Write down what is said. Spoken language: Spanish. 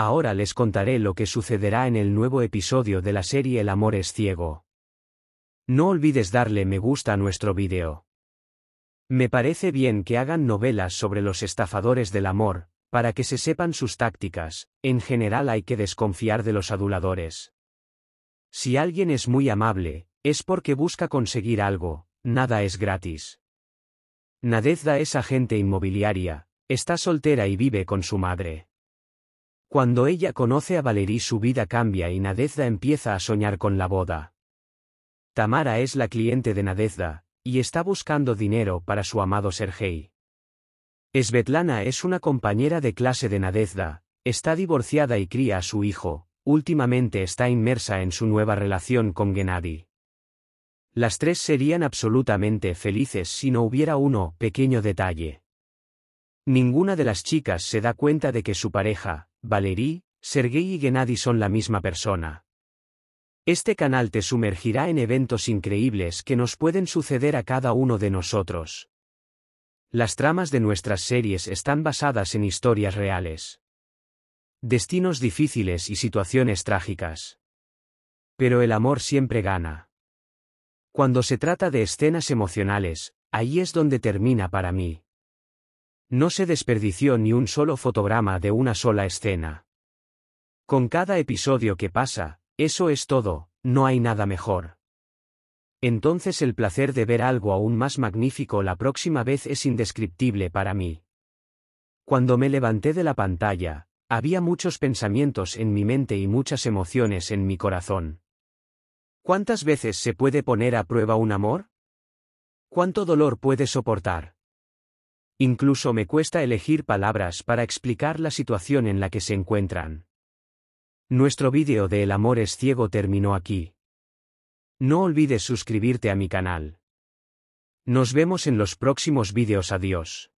Ahora les contaré lo que sucederá en el nuevo episodio de la serie El amor es ciego. No olvides darle me gusta a nuestro vídeo. Me parece bien que hagan novelas sobre los estafadores del amor, para que se sepan sus tácticas, en general hay que desconfiar de los aduladores. Si alguien es muy amable, es porque busca conseguir algo, nada es gratis. Nadezda es agente inmobiliaria, está soltera y vive con su madre. Cuando ella conoce a Valery su vida cambia y Nadezda empieza a soñar con la boda. Tamara es la cliente de Nadezda, y está buscando dinero para su amado Sergei. Svetlana es una compañera de clase de Nadezda, está divorciada y cría a su hijo, últimamente está inmersa en su nueva relación con Gennady. Las tres serían absolutamente felices si no hubiera uno pequeño detalle. Ninguna de las chicas se da cuenta de que su pareja, Valerie, Sergei y Gennady son la misma persona. Este canal te sumergirá en eventos increíbles que nos pueden suceder a cada uno de nosotros. Las tramas de nuestras series están basadas en historias reales. Destinos difíciles y situaciones trágicas. Pero el amor siempre gana. Cuando se trata de escenas emocionales, ahí es donde termina para mí. No se desperdició ni un solo fotograma de una sola escena. Con cada episodio que pasa, eso es todo, no hay nada mejor. Entonces el placer de ver algo aún más magnífico la próxima vez es indescriptible para mí. Cuando me levanté de la pantalla, había muchos pensamientos en mi mente y muchas emociones en mi corazón. ¿Cuántas veces se puede poner a prueba un amor? ¿Cuánto dolor puede soportar? Incluso me cuesta elegir palabras para explicar la situación en la que se encuentran. Nuestro vídeo de El amor es ciego terminó aquí. No olvides suscribirte a mi canal. Nos vemos en los próximos vídeos. Adiós.